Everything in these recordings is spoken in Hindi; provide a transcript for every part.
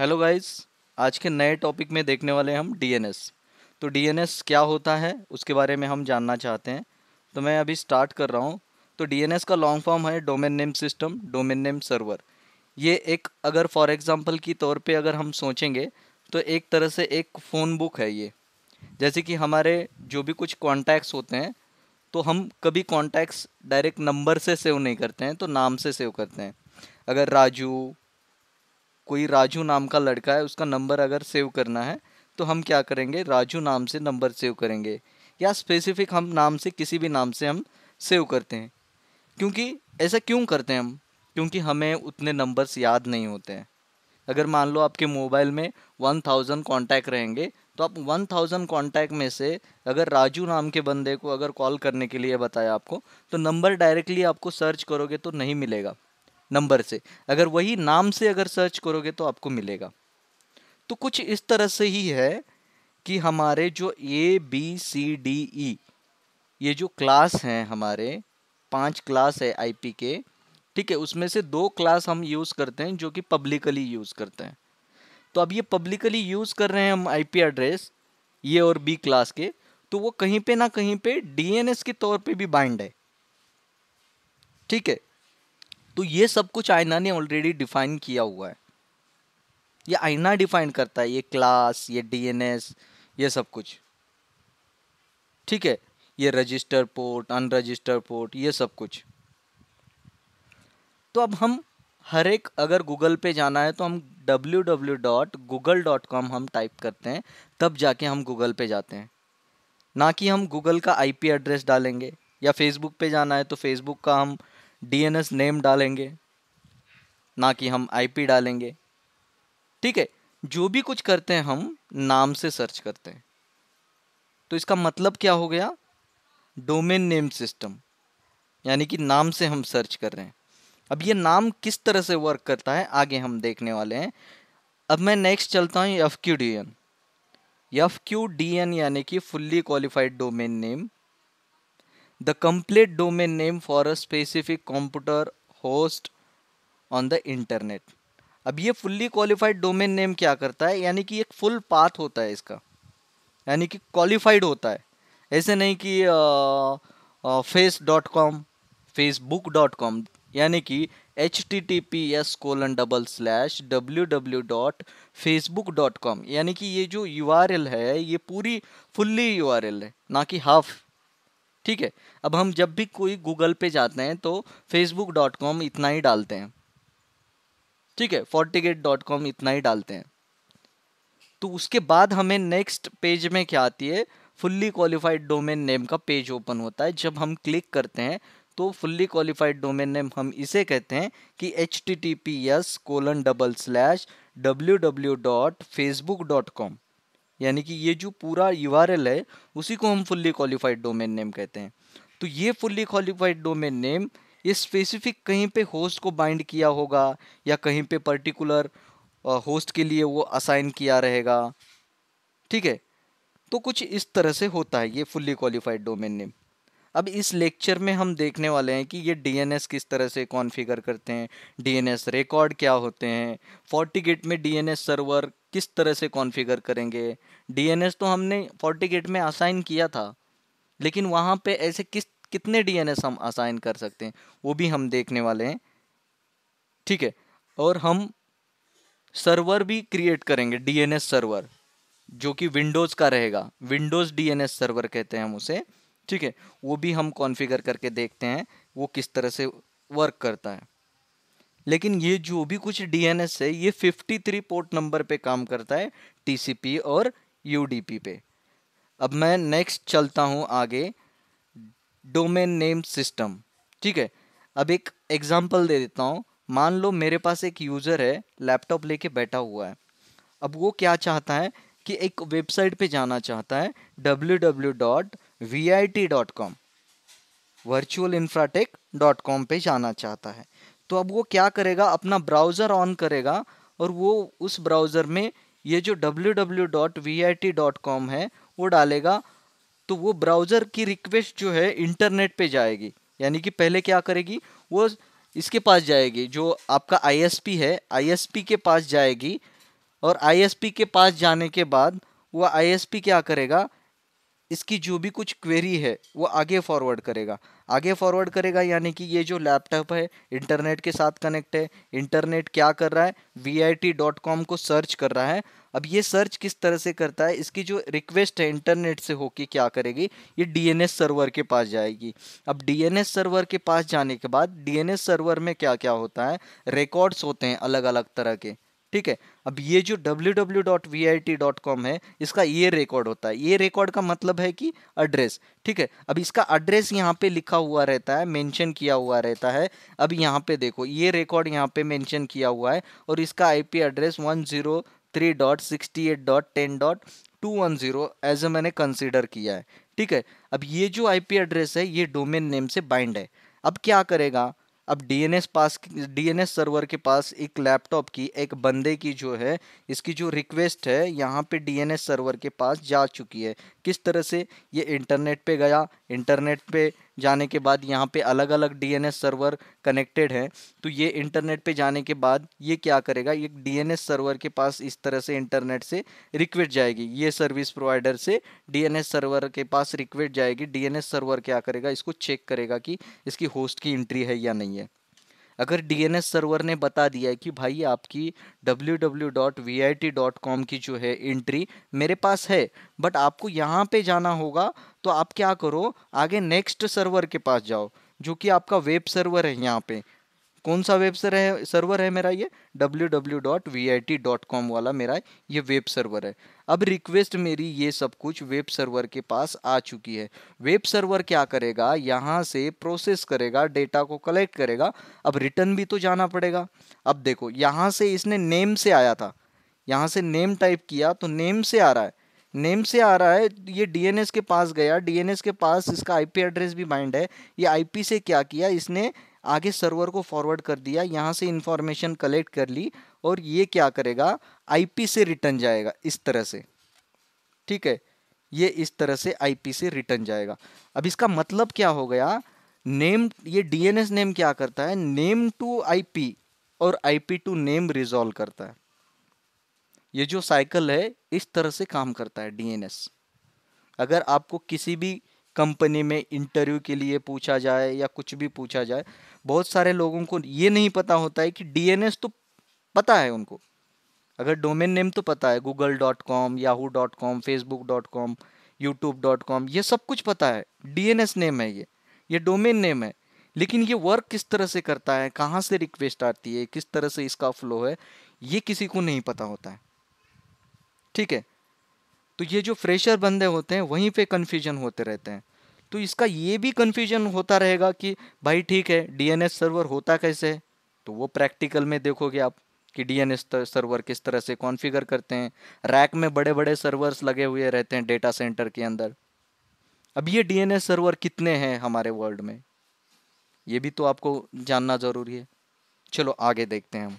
हेलो गाइस आज के नए टॉपिक में देखने वाले हम डीएनएस तो डीएनएस क्या होता है उसके बारे में हम जानना चाहते हैं तो मैं अभी स्टार्ट कर रहा हूँ तो डीएनएस का लॉन्ग फॉर्म है domain name system domain name server ये एक अगर फॉर एग्जांपल की तौर पे अगर हम सोचेंगे तो एक तरह से एक फ़ोन बुक है ये जैसे कि हमारे जो भी कुछ कॉन्टैक्ट्स होते हैं तो हम कभी कॉन्टैक्ट्स डायरेक्ट नंबर से सेव नहीं करते हैं तो नाम से सेव करते हैं अगर राजू कोई राजू नाम का लड़का है उसका नंबर अगर सेव करना है तो हम क्या करेंगे राजू नाम से नंबर सेव करेंगे या स्पेसिफिक हम नाम से किसी भी नाम से हम सेव करते हैं क्योंकि ऐसा क्यों करते हैं हम क्योंकि हमें उतने नंबर्स याद नहीं होते हैं अगर मान लो आपके मोबाइल में वन थाउजेंड कॉन्टैक्ट रहेंगे तो आप वन थाउजेंड कॉन्टैक्ट में से अगर राजू नाम के बंदे को अगर कॉल करने के लिए बताया आपको तो नंबर डायरेक्टली आपको सर्च करोगे तो नहीं मिलेगा नंबर से अगर वही नाम से अगर सर्च करोगे तो आपको मिलेगा तो कुछ इस तरह से ही है कि हमारे जो A B C D E ये जो क्लास हैं हमारे पांच क्लास है आईपी के ठीक है उसमें से दो क्लास हम यूज़ करते हैं जो कि पब्लिकली यूज़ करते हैं तो अब ये पब्लिकली यूज़ कर रहे हैं हम आईपी एड्रेस ये और बी क्लास के तो वो कहीं पे ना कहीं पे डीएनएस के तौर पे भी बाइंड है ठीक है तो ये सब कुछ आईना ने ऑलरेडी डिफाइन किया हुआ है ये आईना डिफाइन करता है ये क्लास ये डीएनएस ये सब कुछ ठीक है ये रजिस्टर पोर्ट अनरजिस्टर पोर्ट ये सब कुछ तो अब हम हर एक अगर गूगल पे जाना है तो हम www.google.com हम टाइप करते हैं तब जाके हम गूगल पे जाते हैं ना कि हम गूगल का आईपी एड्रेस डालेंगे या फेसबुक पे जाना है तो फेसबुक का हम डीएनएस नेम डालेंगे ना कि हम आईपी डालेंगे ठीक है जो भी कुछ करते हैं हम नाम से सर्च करते हैं तो इसका मतलब क्या हो गया डोमेन नेम सिस्टम यानी कि नाम से हम सर्च कर रहे हैं अब ये नाम किस तरह से वर्क करता है आगे हम देखने वाले हैं अब मैं नेक्स्ट चलता हूँ F Q D N F Q D N यानी कि fully qualified domain name the complete domain name for a specific computer host on the internet अब ये फुल्ली क्वालिफाइड डोमेन नेम क्या करता है यानी कि एक फुल पाथ होता है इसका यानी कि क्वालिफाइड होता है ऐसे नहीं कि face dot com Facebook dot com यानी कि H T T P S colon double slash W W dot Facebook dot com यानी कि ये जो यू आर एल है ये पूरी फुल्ली यू आर एल है ना कि हाफ ठीक है अब हम जब भी कोई गूगल पे जाते हैं तो फेसबुक डॉट कॉम इतना ही डालते हैं ठीक है फोर्टीगेट डॉट कॉम इतना ही डालते हैं तो उसके बाद हमें नेक्स्ट पेज में क्या आती है फुल्ली क्वालिफाइड डोमेन नेम का पेज ओपन होता है जब हम क्लिक करते हैं तो फुल्ली क्वालिफाइड डोमेन नेम हम इसे कहते हैं कि H T T P S colon double slash W W dot Facebook dot com यानी कि ये जो पूरा यू है उसी को हम फुल्ली क्वालिफाइड डोमेन नेम कहते हैं तो ये फुल्ली क्वालिफाइड डोमेन नेम ये स्पेसिफिक कहीं पे होस्ट को बाइंड किया होगा या कहीं पे पर्टिकुलर होस्ट के लिए वो असाइन किया रहेगा ठीक है तो कुछ इस तरह से होता है ये फुल्ली क्वालिफाइड डोमेन नेम अब इस लेक्चर में हम देखने वाले हैं कि ये डीएनएस किस तरह से कॉन्फ़िगर करते हैं डीएनएस रिकॉर्ड क्या होते हैं गेट में डीएनएस सर्वर किस तरह से कॉन्फ़िगर करेंगे डीएनएस तो हमने फोर्टी गेट में असाइन किया था लेकिन वहाँ पे ऐसे किस कितने डीएनएस हम असाइन कर सकते हैं वो भी हम देखने वाले हैं ठीक है और हम सर्वर भी क्रिएट करेंगे डीएनएस सर्वर जो कि विंडोज़ का रहेगा विंडोज़ डीएनएस सर्वर कहते हैं हम उसे ठीक है वो भी हम कॉन्फ़िगर करके देखते हैं वो किस तरह से वर्क करता है लेकिन ये जो भी कुछ डीएनएस है ये 53 पोर्ट नंबर पे काम करता है टीसीपी और यूडीपी पे अब मैं नेक्स्ट चलता हूँ आगे डोमेन नेम सिस्टम ठीक है अब एक एग्जांपल दे देता हूँ मान लो मेरे पास एक यूज़र है लैपटॉप लेके बैठा हुआ है अब वो क्या चाहता है कि एक वेबसाइट पे जाना चाहता है W W dot V I T dot com Virtual Infratech dot com पर जाना चाहता है तो अब वो क्या करेगा अपना ब्राउज़र ऑन करेगा और वो उस ब्राउज़र में ये जो www.vit.com है वो डालेगा तो वो ब्राउज़र की रिक्वेस्ट जो है इंटरनेट पे जाएगी यानी कि पहले क्या करेगी वो इसके पास जाएगी जो आपका आईएसपी है आईएसपी के पास जाएगी और आईएसपी के पास जाने के बाद वो आईएसपी क्या करेगा इसकी जो भी कुछ क्वेरी है वो आगे फॉरवर्ड करेगा आगे फॉरवर्ड करेगा यानी कि ये जो लैपटॉप है इंटरनेट के साथ कनेक्ट है इंटरनेट क्या कर रहा है वी को सर्च कर रहा है अब ये सर्च किस तरह से करता है इसकी जो रिक्वेस्ट है इंटरनेट से होके क्या करेगी ये डीएनएस सर्वर के पास जाएगी अब डीएनएस सर्वर के पास जाने के बाद डीएनएस सर्वर में क्या क्या होता है रिकॉर्ड्स होते हैं अलग अलग तरह के ठीक है अब ये जो www.vit.com है इसका ये रिकॉर्ड होता है ये रिकॉर्ड का मतलब है कि एड्रेस ठीक है अब इसका एड्रेस यहाँ पे लिखा हुआ रहता है मेंशन किया हुआ रहता है अब यहाँ पे देखो ये रिकॉर्ड यहाँ पे मेंशन किया हुआ है और इसका IP address one zero three dot sixty eight dot ten dot two one zero as a मैंने कंसिडर किया है ठीक है अब ये जो आई एड्रेस है ये डोमेन नेम से बाइंड है अब क्या करेगा अब डीएनएस पास डीएनएस सर्वर के पास एक लैपटॉप की एक बंदे की जो है इसकी जो रिक्वेस्ट है यहाँ पे डीएनएस सर्वर के पास जा चुकी है किस तरह से ये इंटरनेट पे गया इंटरनेट पे जाने के बाद यहाँ पे अलग अलग डीएनएस सर्वर कनेक्टेड हैं तो ये इंटरनेट पे जाने के बाद ये क्या करेगा ये डीएनएस सर्वर के पास इस तरह से इंटरनेट से रिक्वेस्ट जाएगी ये सर्विस प्रोवाइडर से डीएनएस सर्वर के पास रिक्वेस्ट जाएगी डीएनएस सर्वर क्या करेगा इसको चेक करेगा कि इसकी होस्ट की एंट्री है या नहीं है अगर डीएनएस सर्वर ने बता दिया है कि भाई आपकी कॉम की जो है एंट्री मेरे पास है बट आपको यहाँ पे जाना होगा तो आप क्या करो आगे नेक्स्ट सर्वर के पास जाओ जो कि आपका वेब सर्वर है यहाँ पे कौन सा वेब सर है सर्वर है मेरा ये www.vit.com वाला मेरा ये वेब सर्वर है अब रिक्वेस्ट मेरी ये सब कुछ वेब सर्वर के पास आ चुकी है वेब सर्वर क्या करेगा यहाँ से प्रोसेस करेगा डेटा को कलेक्ट करेगा अब रिटर्न भी तो जाना पड़ेगा अब देखो यहाँ से इसने नेम से आया था यहाँ से नेम टाइप किया तो नेम से आ रहा है नेम से आ रहा है ये डीएनएस के पास गया डीएनएस के पास इसका आईपी एड्रेस भी बाइंड है ये आईपी से क्या किया इसने आगे सर्वर को फॉरवर्ड कर दिया यहाँ से इंफॉर्मेशन कलेक्ट कर ली और ये क्या करेगा आईपी से रिटर्न जाएगा इस तरह से ठीक है ये इस तरह से आईपी से रिटर्न जाएगा अब इसका मतलब क्या हो गया नेम ये डीएनएस नेम क्या करता है नेम टू आईपी और आईपी टू नेम रिजोल्व करता है ये जो साइकिल है इस तरह से काम करता है डीएनएस अगर आपको किसी भी कंपनी में इंटरव्यू के लिए पूछा जाए या कुछ भी पूछा जाए बहुत सारे लोगों को ये नहीं पता होता है कि डीएनएस तो पता है उनको अगर डोमेन नेम तो पता है Google dot com Yahoo dot com Facebook dot com YouTube dot com ये सब कुछ पता है डीएनएस नेम है ये ये डोमेन नेम है लेकिन ये वर्क किस तरह से करता है कहाँ से रिक्वेस्ट आती है किस तरह से इसका फ्लो है ये किसी को नहीं पता होता है ठीक है तो ये जो फ्रेशर बंदे होते हैं वहीं पे कन्फ्यूजन होते रहते हैं तो इसका ये भी कन्फ्यूजन होता रहेगा कि भाई ठीक है डीएनएस सर्वर होता कैसे तो वो प्रैक्टिकल में देखोगे आप कि डीएनएस सर्वर किस तरह से कॉन्फ़िगर करते हैं रैक में बड़े बड़े सर्वर्स लगे हुए रहते हैं डेटा सेंटर के अंदर अब ये डीएनएस सर्वर कितने हैं हमारे वर्ल्ड में ये भी तो आपको जानना ज़रूरी है चलो आगे देखते हैं हम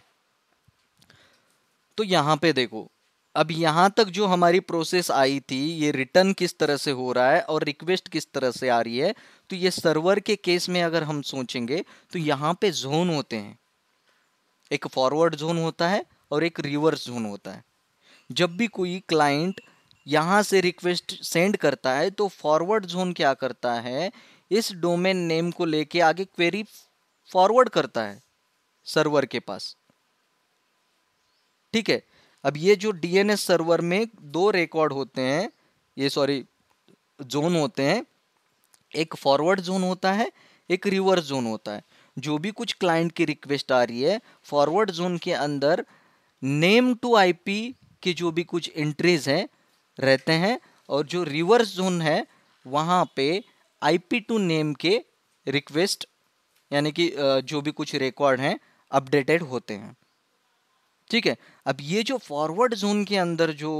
तो यहाँ पे देखो अब यहाँ तक जो हमारी प्रोसेस आई थी ये रिटर्न किस तरह से हो रहा है और रिक्वेस्ट किस तरह से आ रही है तो ये सर्वर के केस में अगर हम सोचेंगे तो यहाँ पे जोन होते हैं एक फॉरवर्ड जोन होता है और एक रिवर्स जोन होता है जब भी कोई क्लाइंट यहाँ से रिक्वेस्ट सेंड करता है तो फॉरवर्ड जोन क्या करता है इस डोमेन नेम को लेके आगे क्वेरी फॉरवर्ड करता है सर्वर के पास ठीक है अब ये जो डीएनएस सर्वर में दो रिकॉर्ड होते हैं ये सॉरी जोन होते हैं एक फॉरवर्ड जोन होता है एक रिवर्स जोन होता है जो भी कुछ क्लाइंट की रिक्वेस्ट आ रही है फॉरवर्ड जोन के अंदर नेम टू आईपी के जो भी कुछ एंट्रीज हैं रहते हैं और जो रिवर्स जोन है वहाँ पे आईपी टू नेम के रिक्वेस्ट यानी कि जो भी कुछ रिकॉर्ड हैं अपडेटेड होते हैं ठीक है अब ये जो फॉरवर्ड जोन के अंदर जो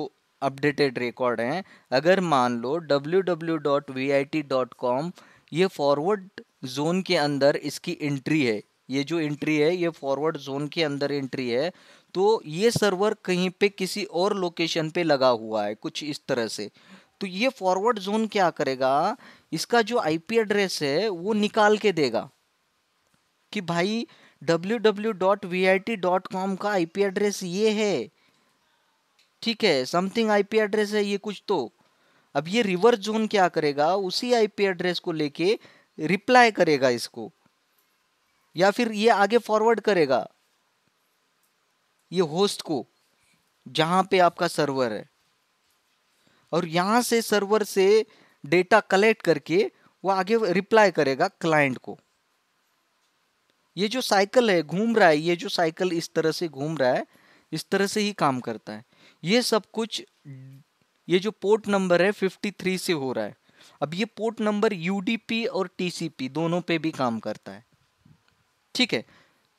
अपडेटेड रिकॉर्ड हैं अगर मान लो डब्ल्यू ये फॉरवर्ड जोन के अंदर इसकी एंट्री है ये जो एंट्री है ये फॉरवर्ड जोन के अंदर एंट्री है तो ये सर्वर कहीं पे किसी और लोकेशन पे लगा हुआ है कुछ इस तरह से तो ये फॉरवर्ड जोन क्या करेगा इसका जो आईपी एड्रेस है वो निकाल के देगा कि भाई www.vit.com का आईपी एड्रेस ये है ठीक है समथिंग आईपी एड्रेस है ये कुछ तो अब ये रिवर्स जोन क्या करेगा उसी आईपी एड्रेस को लेके रिप्लाई करेगा इसको या फिर ये आगे फॉरवर्ड करेगा ये होस्ट को जहाँ पे आपका सर्वर है और यहाँ से सर्वर से डेटा कलेक्ट करके वो आगे रिप्लाई करेगा क्लाइंट को ये जो साइकिल है घूम रहा है ये जो साइकिल इस तरह से घूम रहा है इस तरह से ही काम करता है ये सब कुछ ये जो पोर्ट नंबर है 53 से हो रहा है अब ये पोर्ट नंबर यूडीपी और टीसीपी दोनों पे भी काम करता है ठीक है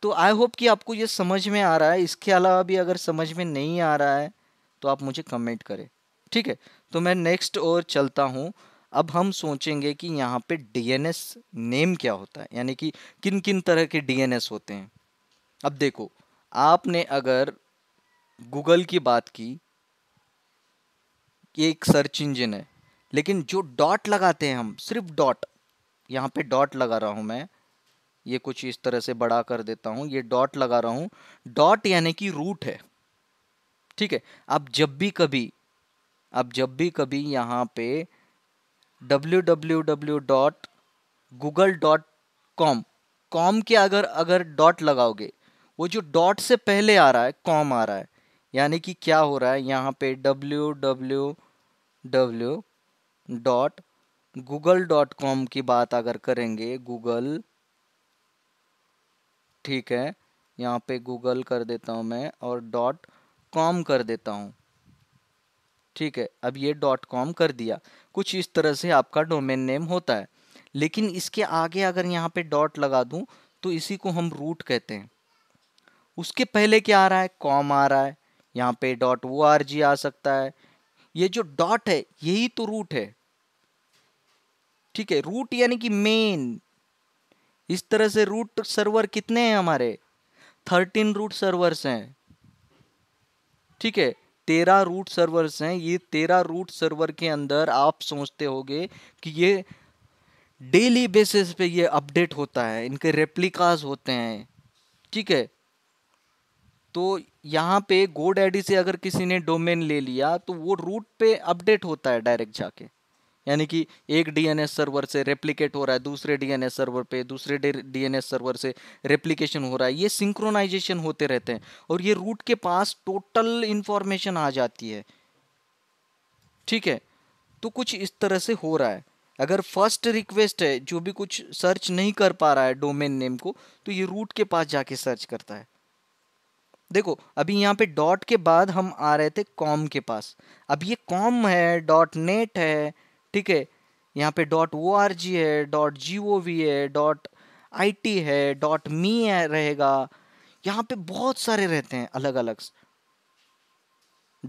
तो आई होप कि आपको ये समझ में आ रहा है इसके अलावा भी अगर समझ में नहीं आ रहा है तो आप मुझे कमेंट करें ठीक है तो मैं नेक्स्ट और चलता हूँ अब हम सोचेंगे कि यहाँ पे डीएनएस नेम क्या होता है यानी कि किन किन तरह के डीएनएस होते हैं अब देखो आपने अगर गूगल की बात की ये एक सर्च इंजन है लेकिन जो डॉट लगाते हैं हम सिर्फ डॉट यहाँ पे डॉट लगा रहा हूँ मैं ये कुछ इस तरह से बड़ा कर देता हूँ ये डॉट लगा रहा हूँ डॉट यानी कि रूट है ठीक है आप जब भी कभी आप जब भी कभी यहाँ पे www.google.com कॉम के अगर अगर डॉट लगाओगे वो जो डॉट से पहले आ रहा है कॉम आ रहा है यानी कि क्या हो रहा है यहाँ पे W W W dot Google dot com की बात अगर करेंगे गूगल ठीक है यहाँ पे गूगल कर देता हूँ मैं और डॉट कॉम कर देता हूँ ठीक है अब ये डॉट कॉम कर दिया कुछ इस तरह से आपका डोमेन नेम होता है लेकिन इसके आगे अगर यहाँ पे डॉट लगा दूँ तो इसी को हम रूट कहते हैं उसके पहले क्या आ रहा है कॉम आ रहा है यहाँ पे डॉट वो आर जी आ सकता है ये जो डॉट है यही तो रूट है ठीक है रूट यानी कि मेन इस तरह से रूट सर्वर कितने हैं हमारे थर्टीन रूट सर्वर्स हैं ठीक है तेरह रूट सर्वर्स हैं ये तेरह रूट सर्वर के अंदर आप सोचते होगे कि ये डेली बेसिस पे ये अपडेट होता है इनके रेप्लिकाज होते हैं ठीक है तो यहाँ पे गोड एडी से अगर किसी ने डोमेन ले लिया तो वो रूट पे अपडेट होता है डायरेक्ट जाके यानी कि एक डीएनएस सर्वर से रेप्लिकेट हो रहा है दूसरे डीएनएस सर्वर पे दूसरे डीएनएस सर्वर से रेप्लिकेशन हो रहा है ये सिंक्रोनाइजेशन होते रहते हैं और ये रूट के पास टोटल इन्फॉर्मेशन आ जाती है ठीक है तो कुछ इस तरह से हो रहा है अगर फर्स्ट रिक्वेस्ट है जो भी कुछ सर्च नहीं कर पा रहा है डोमेन नेम को तो ये रूट के पास जाके सर्च करता है देखो अभी यहाँ पे डॉट के बाद हम आ रहे थे कॉम के पास अब ये कॉम है डॉट नेट है ठीक है यहाँ पे डॉट ओ आर जी है डॉट जी ओ वी है डॉट आई टी है डॉट मी रहेगा यहाँ पे बहुत सारे रहते हैं अलग अलग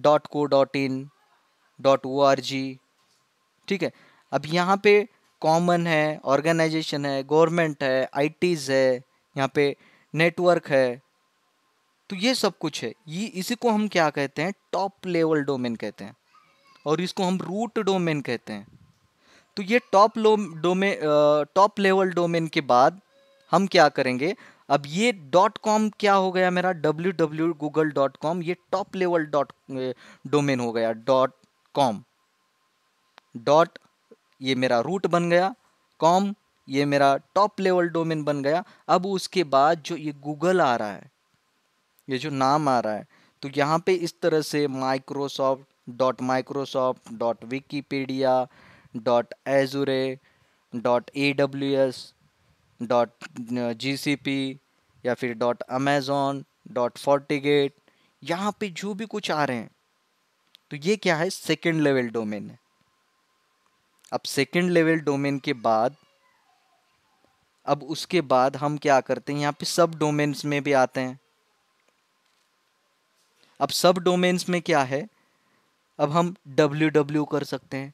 dot co dot in dot O R G ठीक है अब यहाँ पे कॉमन है ऑर्गेनाइजेशन है गवर्नमेंट है आई है यहाँ पे नेटवर्क है तो ये सब कुछ है ये इसी को हम क्या कहते हैं टॉप लेवल डोमेन कहते हैं और इसको हम रूट डोमेन कहते हैं तो ये top low domain top level domain के बाद हम क्या करेंगे अब ये डॉट कॉम क्या हो गया मेरा W W Google dot com ये टॉप लेवल डॉट डोमेन हो गया डॉट कॉम डॉट ये मेरा रूट बन गया कॉम ये मेरा टॉप लेवल डोमेन बन गया अब उसके बाद जो ये गूगल आ रहा है ये जो नाम आ रहा है तो यहाँ पे इस तरह से Microsoft dot Microsoft dot Wikipedia dot Azure dot A W S dot G C P या फिर डॉट अमेज़ोन डॉट फोर्टिगेट यहाँ पे जो भी कुछ आ रहे हैं तो ये क्या है सेकेंड लेवल डोमेन है अब सेकेंड लेवल डोमेन के बाद अब उसके बाद हम क्या करते हैं यहाँ पे सब डोमेन्स में भी आते हैं अब सब डोमेन्स में क्या है अब हम डब्ल्यू डब्ल्यू कर सकते हैं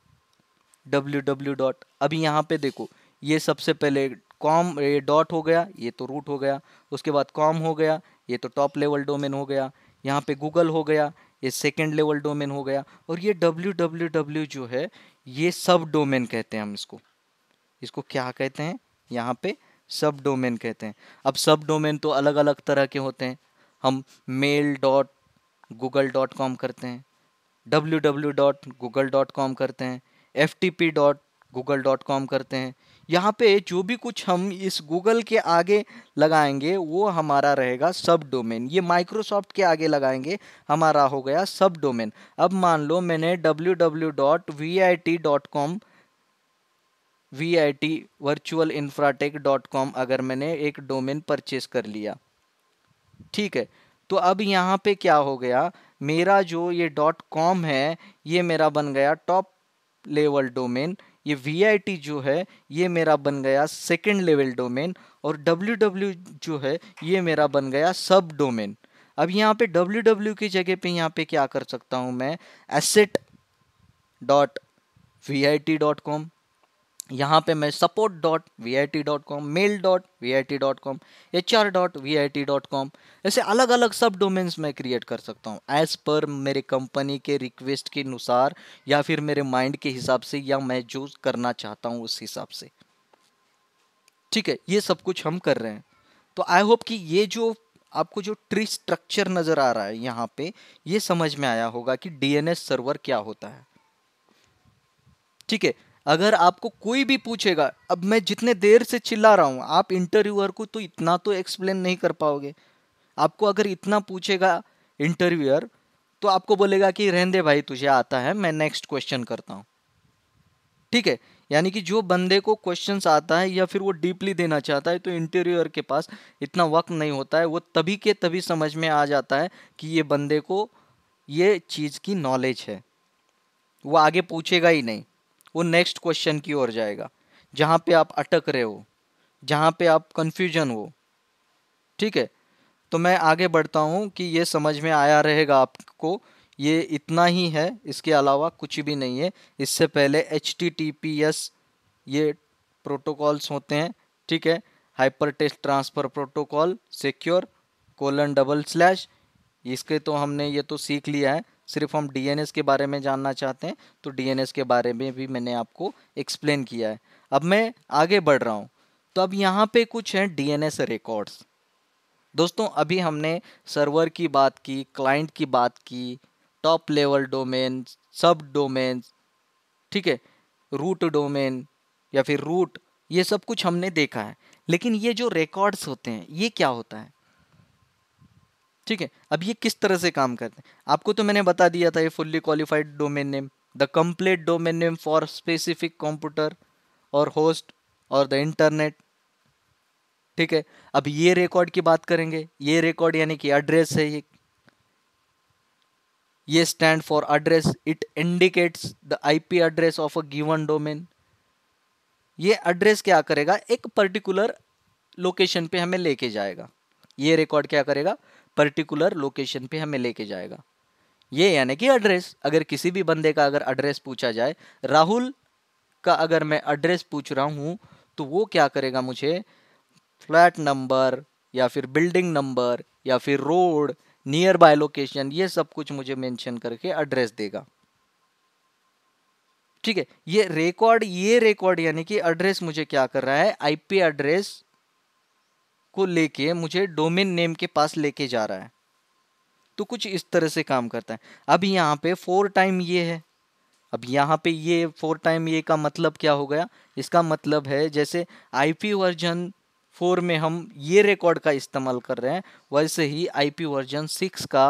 डब्ल्यू डब्ल्यू डॉट अभी यहाँ पे देखो ये सबसे पहले कॉम ये डॉट हो गया ये तो रूट हो गया उसके बाद कॉम हो गया ये तो टॉप लेवल डोमेन हो गया यहाँ पे गूगल हो गया ये सेकेंड लेवल डोमेन हो गया और ये डब्ल्यू डब्ल्यू डब्ल्यू जो है ये सब डोमेन कहते हैं हम इसको इसको क्या कहते हैं यहाँ पे सब डोमेन कहते हैं अब सब डोमेन तो अलग अलग तरह के होते हैं हम mail dot Google dot com करते हैं W W dot Google dot com करते हैं F T P dot Google dot com करते हैं यहाँ पे जो भी कुछ हम इस गूगल के आगे लगाएंगे वो हमारा रहेगा सब डोमेन ये माइक्रोसॉफ्ट के आगे लगाएंगे हमारा हो गया सब डोमेन अब मान लो मैंने W W dot V I T dot com V I T Virtual Infratech dot com अगर मैंने एक डोमेन परचेस कर लिया ठीक है तो अब यहाँ पे क्या हो गया मेरा जो ये डॉट कॉम है ये मेरा बन गया टॉप लेवल डोमेन ये वी जो है ये मेरा बन गया सेकेंड लेवल डोमेन और डब्ल्यू जो है ये मेरा बन गया सब डोमेन अब यहाँ पे डब्ल्यू डब्ल्यू की जगह पे यहाँ पे क्या कर सकता हूँ मैं asset dot V I T dot com यहाँ पे मैं support dot V I T dot com mail dot V I T dot com H R dot V I T dot com ऐसे अलग अलग सब डोमेन्स मैं क्रिएट कर सकता हूँ एज़ पर मेरे कंपनी के रिक्वेस्ट के अनुसार या फिर मेरे माइंड के हिसाब से या मैं जो करना चाहता हूँ उस हिसाब से ठीक है ये सब कुछ हम कर रहे हैं तो आई होप कि ये जो आपको जो ट्री स्ट्रक्चर नज़र आ रहा है यहाँ पे ये समझ में आया होगा कि डीएनएस सर्वर क्या होता है ठीक है अगर आपको कोई भी पूछेगा अब मैं जितने देर से चिल्ला रहा हूँ आप इंटरव्यूअर को तो इतना तो एक्सप्लेन नहीं कर पाओगे आपको अगर इतना पूछेगा इंटरव्यूअर तो आपको बोलेगा कि रहेंदे दे भाई तुझे आता है मैं नेक्स्ट क्वेश्चन करता हूँ ठीक है यानी कि जो बंदे को क्वेश्चंस आता है या फिर वो डीपली देना चाहता है तो इंटरव्यूअर के पास इतना वक्त नहीं होता है वो तभी के तभी समझ में आ जाता है कि ये बंदे को ये चीज़ की नॉलेज है वो आगे पूछेगा ही नहीं वो नेक्स्ट क्वेश्चन की ओर जाएगा जहां पे आप अटक रहे हो जहां पे आप कंफ्यूजन हो ठीक है तो मैं आगे बढ़ता हूँ कि ये समझ में आया रहेगा आपको ये इतना ही है इसके अलावा कुछ भी नहीं है इससे पहले एच ये प्रोटोकॉल्स होते हैं ठीक है hyper text transfer protocol secure colon double slash इसके तो हमने ये तो सीख लिया है सिर्फ हम डी के बारे में जानना चाहते हैं तो डी के बारे में भी मैंने आपको एक्सप्लेन किया है अब मैं आगे बढ़ रहा हूँ तो अब यहाँ पे कुछ हैं डी रिकॉर्ड्स दोस्तों अभी हमने सर्वर की बात की क्लाइंट की बात की top level domain sub domain ठीक है रूट डोमेन या फिर रूट ये सब कुछ हमने देखा है लेकिन ये जो रिकॉर्ड्स होते हैं ये क्या होता है ठीक है अब ये किस तरह से काम करते हैं आपको तो मैंने बता दिया था ये fully qualified domain name the complete domain name for specific computer और होस्ट और द इंटरनेट ठीक है अब ये रिकॉर्ड की बात करेंगे ये रिकॉर्ड यानी कि एड्रेस है ये ये stand for address it indicates the IP address of a given domain ये एड्रेस क्या करेगा एक पर्टिकुलर लोकेशन पे हमें लेके जाएगा ये रिकॉर्ड क्या करेगा पर्टिकुलर लोकेशन पे हमें लेके जाएगा ये यानी कि एड्रेस अगर किसी भी बंदे का अगर एड्रेस पूछा जाए राहुल का अगर मैं एड्रेस पूछ रहा हूँ तो वो क्या करेगा मुझे फ्लैट नंबर या फिर बिल्डिंग नंबर या फिर रोड नियर बाय लोकेशन ये सब कुछ मुझे मेंशन करके एड्रेस देगा ठीक है ये रिकॉर्ड ये रिकॉर्ड यानी कि एड्रेस मुझे क्या कर रहा है आईपी एड्रेस को लेके मुझे डोमेन नेम के पास लेके जा रहा है तो कुछ इस तरह से काम करता है अब यहाँ पे फोर टाइम ये है अब यहाँ पे ये फोर टाइम ये का मतलब क्या हो गया इसका मतलब है जैसे आईपी वर्जन फोर में हम ये रिकॉर्ड का इस्तेमाल कर रहे हैं वैसे ही आईपी वर्जन सिक्स का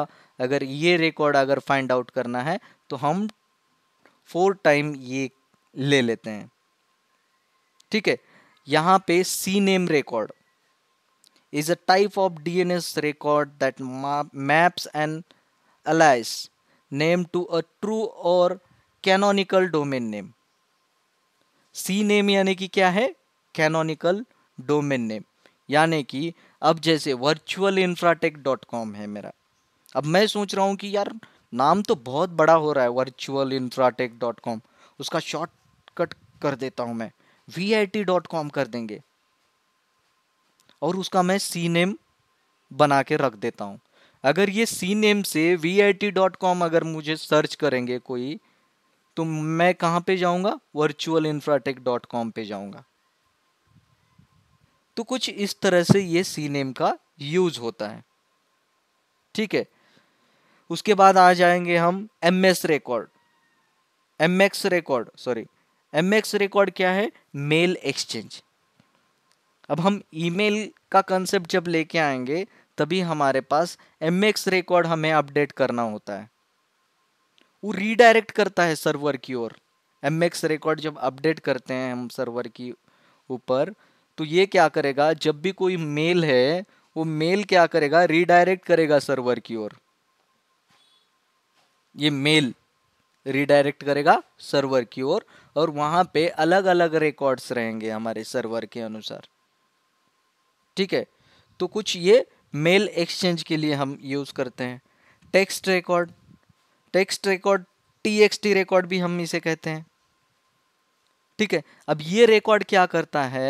अगर ये रिकॉर्ड अगर फाइंड आउट करना है तो हम फोर टाइम ये ले लेते हैं ठीक है यहाँ पे C name record is a type of DNS record that ma maps an alias name to a true or canonical domain name. C name यानी कि क्या है canonical domain name. यानी कि अब जैसे virtualinfratech.com है मेरा अब मैं सोच रहा हूँ कि यार नाम तो बहुत बड़ा हो रहा है virtualinfratech.com उसका शॉर्टकट कर देता हूँ मैं vit.com कर देंगे और उसका मैं सी नेम बना के रख देता हूँ अगर ये सी नेम से V I T dot com अगर मुझे सर्च करेंगे कोई तो मैं कहाँ पे जाऊँगा वर्चुअल इंफ्राटेक डॉट कॉम पे जाऊँगा तो कुछ इस तरह से ये सी नेम का यूज होता है ठीक है उसके बाद आ जाएंगे हम M S record M X record sorry M X record क्या है मेल एक्सचेंज अब हम ईमेल का कंसेप्ट जब लेके आएंगे तभी हमारे पास एम रिकॉर्ड हमें अपडेट करना होता है वो रीडायरेक्ट करता है सर्वर की ओर एम रिकॉर्ड जब अपडेट करते हैं हम सर्वर की ऊपर तो ये क्या करेगा जब भी कोई मेल है वो मेल क्या करेगा रीडायरेक्ट करेगा सर्वर की ओर ये मेल रीडायरेक्ट करेगा सर्वर की ओर और, और वहां पे अलग अलग रिकॉर्ड्स रहेंगे हमारे सर्वर के अनुसार ठीक है तो कुछ ये मेल एक्सचेंज के लिए हम यूज़ करते हैं text record text record T record भी हम इसे कहते हैं ठीक है अब ये रिकॉर्ड क्या करता है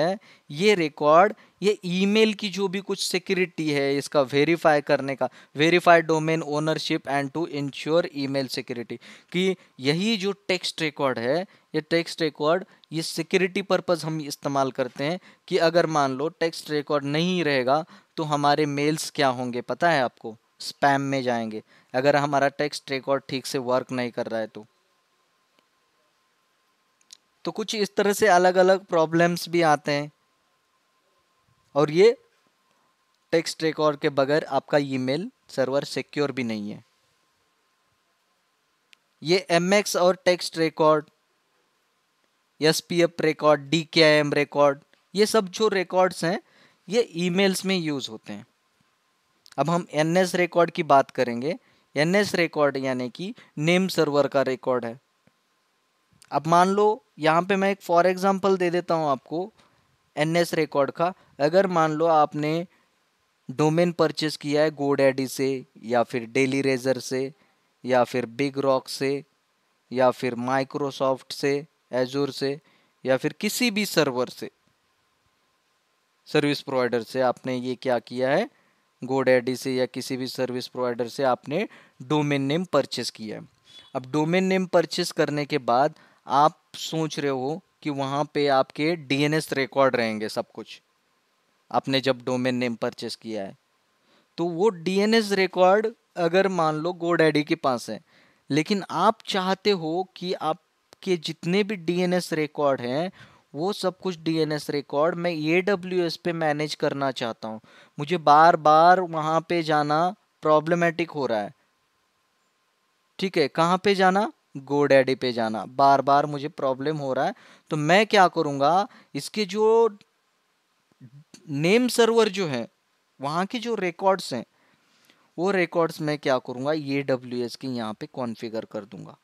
ये रिकॉर्ड ये ईमेल की जो भी कुछ सिक्योरिटी है इसका वेरीफाई करने का verify domain ownership and to ensure email security कि यही जो टेक्स्ट रिकॉर्ड है ये टेक्स्ट रिकॉर्ड ये सिक्योरिटी पर्पज़ हम इस्तेमाल करते हैं कि अगर मान लो टेक्स्ट रिकॉर्ड नहीं रहेगा तो हमारे मेल्स क्या होंगे पता है आपको स्पैम में जाएंगे अगर हमारा टेक्स्ट रिकॉर्ड ठीक से वर्क नहीं कर रहा है तो तो कुछ इस तरह से अलग अलग प्रॉब्लम्स भी आते हैं और ये टेक्स्ट रिकॉर्ड के बगैर आपका ईमेल सर्वर सिक्योर भी नहीं है ये एम और text record S P F record D K M record ये सब जो रिकॉर्ड्स हैं ये ईमेल्स में यूज़ होते हैं अब हम एन एस रिकॉर्ड की बात करेंगे एन एस रिकॉर्ड यानी कि नेम सर्वर का रिकॉर्ड है अब मान लो यहाँ पे मैं एक फॉर एग्जांपल दे देता हूँ आपको एन एस रिकॉर्ड का अगर मान लो आपने डोमेन परचेस किया है गोडैडी से या फिर डेली रेजर से या फिर बिग रॉक से या फिर माइक्रोसॉफ्ट से एजोर से या फिर किसी भी सर्वर से सर्विस प्रोवाइडर से आपने ये क्या किया है गोडैडी से या किसी भी सर्विस प्रोवाइडर से आपने डोमेन नेम परचेस किया है अब डोमेन नेम परचेस करने के बाद आप सोच रहे हो कि वहाँ पे आपके डीएनएस रिकॉर्ड रहेंगे सब कुछ आपने जब डोमेन नेम परचेस किया है तो वो डीएनएस रिकॉर्ड अगर मान लो गो डैडी के पास है लेकिन आप चाहते हो कि आपके जितने भी डीएनएस रिकॉर्ड हैं वो सब कुछ डीएनएस रिकॉर्ड मैं ए डब्ल्यू एस पे मैनेज करना चाहता हूँ मुझे बार बार वहाँ पे जाना प्रॉब्लमेटिक हो रहा है ठीक है कहाँ पे जाना गोडैडी पे जाना बार बार मुझे प्रॉब्लम हो रहा है तो मैं क्या करूँगा इसके जो नेम सर्वर जो है वहाँ के जो रिकॉर्ड्स हैं वो रिकॉर्ड्स मैं क्या करूँगा ये डब्ल्यू एस के यहाँ पे कॉन्फ़िगर कर दूँगा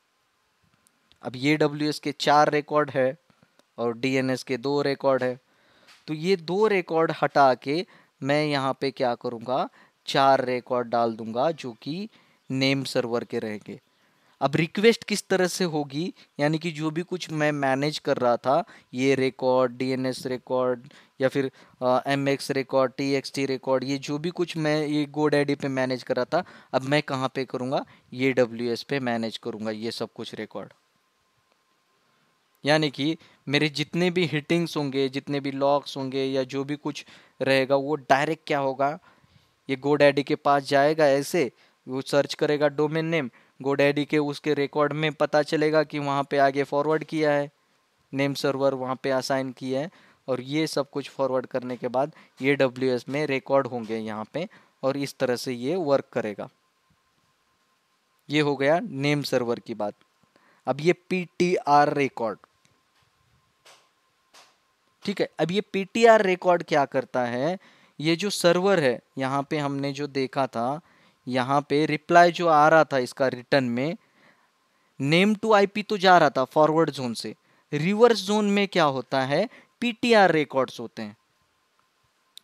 अब ये डब्ल्यू एस के चार रिकॉर्ड है और डी एन एस के दो रिकॉर्ड है तो ये दो रिकॉर्ड हटा के मैं यहाँ पे क्या करूँगा चार रिकॉर्ड डाल दूंगा जो कि नेम सर्वर के रहेंगे अब रिक्वेस्ट किस तरह से होगी यानी कि जो भी कुछ मैं मैनेज कर रहा था ये रिकॉर्ड डीएनएस रिकॉर्ड या फिर M X record T X T record ये जो भी कुछ मैं ये गोड आई पे मैनेज कर रहा था अब मैं कहाँ पे करूँगा ये डब्ल्यू एस पे मैनेज करूँगा ये सब कुछ रिकॉर्ड यानी कि मेरे जितने भी हिटिंग्स होंगे जितने भी लॉक्स होंगे या जो भी कुछ रहेगा वो डायरेक्ट क्या होगा ये गोड आई के पास जाएगा ऐसे वो सर्च करेगा डोमेन नेम गोडैडी के उसके रिकॉर्ड में पता चलेगा कि वहाँ पे आगे फॉरवर्ड किया है नेम सर्वर वहाँ पे असाइन किया है और ये सब कुछ फॉरवर्ड करने के बाद ये डब्ल्यू एस में रिकॉर्ड होंगे यहाँ पे और इस तरह से ये वर्क करेगा ये हो गया नेम सर्वर की बात अब ये पी टी आर रिकॉर्ड ठीक है अब ये पी टी आर रिकॉर्ड क्या करता है ये जो सर्वर है यहाँ पे हमने जो देखा था यहाँ पे रिप्लाई जो आ रहा था इसका रिटर्न में नेम टू आईपी तो जा रहा था फॉरवर्ड जोन से रिवर्स जोन में क्या होता है पीटीआर रिकॉर्ड्स होते हैं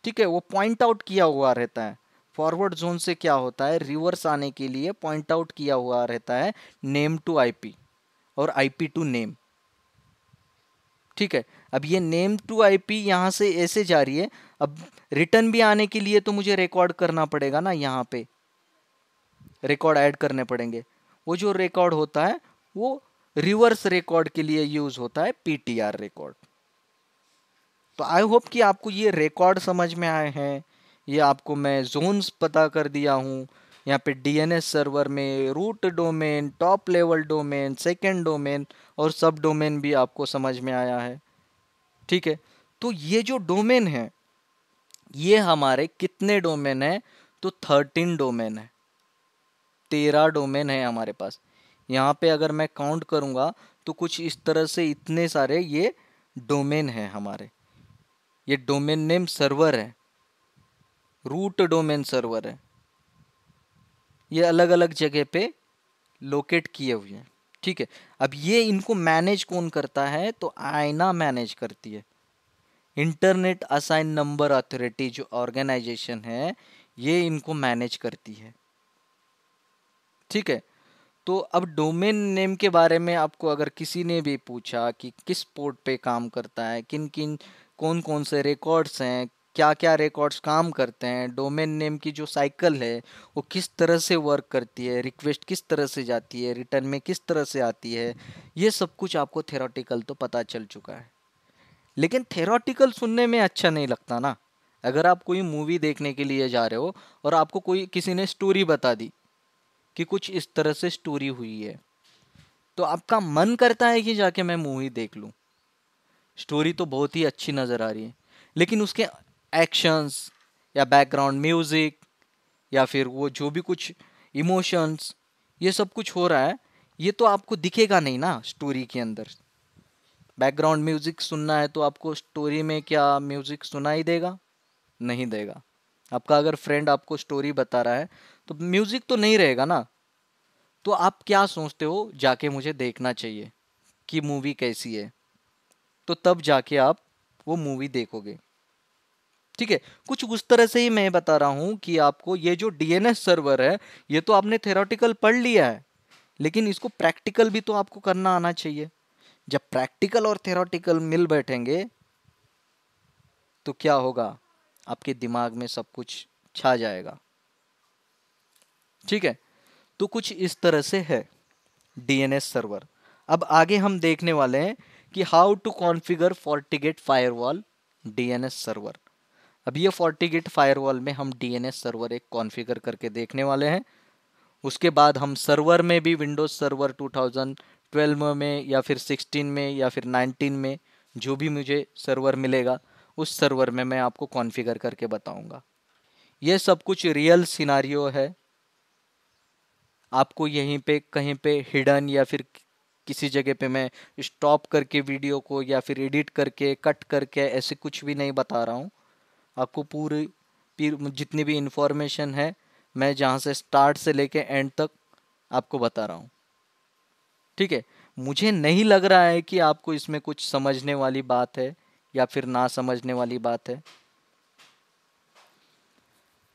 ठीक है वो पॉइंट आउट किया हुआ रहता है फॉरवर्ड जोन से क्या होता है रिवर्स आने के लिए पॉइंट आउट किया हुआ रहता है नेम टू आईपी और आईपी टू नेम ठीक है अब ये नेम टू आईपी यहाँ से ऐसे जा रही है अब रिटर्न भी आने के लिए तो मुझे रिकॉर्ड करना पड़ेगा ना यहाँ पे रिकॉर्ड ऐड करने पड़ेंगे वो जो रिकॉर्ड होता है वो रिवर्स रिकॉर्ड के लिए यूज होता है पीटीआर रिकॉर्ड तो आई होप कि आपको ये रिकॉर्ड समझ में आए हैं ये आपको मैं जोन्स पता कर दिया हूँ यहाँ पे डीएनएस सर्वर में root domain top level domain second domain और सब डोमेन भी आपको समझ में आया है ठीक है तो ये जो डोमेन है ये हमारे कितने डोमेन तो है तो थर्टीन डोमेन है तेरह डोमेन है हमारे पास यहाँ पे अगर मैं काउंट करूँगा तो कुछ इस तरह से इतने सारे ये डोमेन है हमारे ये डोमेन नेम सर्वर है रूट डोमेन सर्वर है ये अलग अलग जगह पे लोकेट किए हुए हैं ठीक है अब ये इनको मैनेज कौन करता है तो आयना मैनेज करती है इंटरनेट असाइन नंबर अथॉरिटी जो ऑर्गेनाइजेशन है ये इनको मैनेज करती है ठीक है तो अब डोमेन नेम के बारे में आपको अगर किसी ने भी पूछा कि किस पोर्ट पे काम करता है किन किन कौन कौन से रिकॉर्ड्स हैं क्या क्या रिकॉर्ड्स काम करते हैं डोमेन नेम की जो साइकिल है वो किस तरह से वर्क करती है रिक्वेस्ट किस तरह से जाती है रिटर्न में किस तरह से आती है ये सब कुछ आपको थेरोटिकल तो पता चल चुका है लेकिन थेरोटिकल सुनने में अच्छा नहीं लगता ना अगर आप कोई मूवी देखने के लिए जा रहे हो और आपको कोई किसी ने स्टोरी बता दी कि कुछ इस तरह से स्टोरी हुई है तो आपका मन करता है कि जाके मैं मूवी देख लूँ स्टोरी तो बहुत ही अच्छी नज़र आ रही है लेकिन उसके एक्शंस या बैकग्राउंड म्यूज़िक या फिर वो जो भी कुछ इमोशंस ये सब कुछ हो रहा है ये तो आपको दिखेगा नहीं ना स्टोरी के अंदर बैकग्राउंड म्यूज़िक सुनना है तो आपको स्टोरी में क्या म्यूज़िक सुनाई देगा नहीं देगा आपका अगर फ्रेंड आपको स्टोरी बता रहा है तो म्यूजिक तो नहीं रहेगा ना तो आप क्या सोचते हो जाके मुझे देखना चाहिए कि मूवी कैसी है तो तब जाके आप वो मूवी देखोगे ठीक है कुछ उस तरह से ही मैं बता रहा हूं कि आपको ये जो डीएनएस सर्वर है ये तो आपने थेरोटिकल पढ़ लिया है लेकिन इसको प्रैक्टिकल भी तो आपको करना आना चाहिए जब प्रैक्टिकल और थेरोटिकल मिल बैठेंगे तो क्या होगा आपके दिमाग में सब कुछ छा जाएगा ठीक है तो कुछ इस तरह से है डीएनएस सर्वर अब आगे हम देखने वाले हैं कि how to configure FortiGate firewall DNS server अब ये फोर्टिगेट फायरवॉल में हम डीएनएस सर्वर एक कॉन्फ़िगर करके देखने वाले हैं उसके बाद हम सर्वर में भी विंडोज़ सर्वर 2012 में या फिर 16 में या फिर 19 में जो भी मुझे सर्वर मिलेगा उस सर्वर में मैं आपको कॉन्फ़िगर करके बताऊंगा ये सब कुछ रियल सिनारियो है आपको यहीं पे कहीं पे हिडन या फिर किसी जगह पे मैं स्टॉप करके वीडियो को या फिर एडिट करके कट करके ऐसे कुछ भी नहीं बता रहा हूँ आपको पूरी जितनी भी इन्फॉर्मेशन है मैं जहाँ से स्टार्ट से लेके एंड तक आपको बता रहा हूँ ठीक है मुझे नहीं लग रहा है कि आपको इसमें कुछ समझने वाली बात है या फिर ना समझने वाली बात है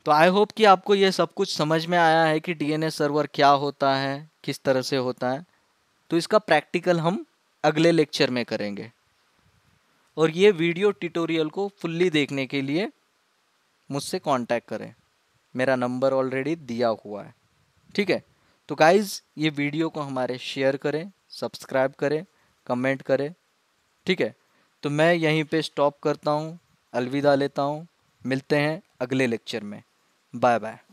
तो आई होप कि आपको ये सब कुछ समझ में आया है कि डीएनए सर्वर क्या होता है किस तरह से होता है तो इसका प्रैक्टिकल हम अगले लेक्चर में करेंगे और ये वीडियो ट्यूटोरियल को फुल्ली देखने के लिए मुझसे कांटेक्ट करें मेरा नंबर ऑलरेडी दिया हुआ है ठीक है तो गाइज़ ये वीडियो को हमारे शेयर करें सब्सक्राइब करें कमेंट करें ठीक है तो मैं यहीं पे स्टॉप करता हूँ अलविदा लेता हूँ मिलते हैं अगले लेक्चर में बाय बाय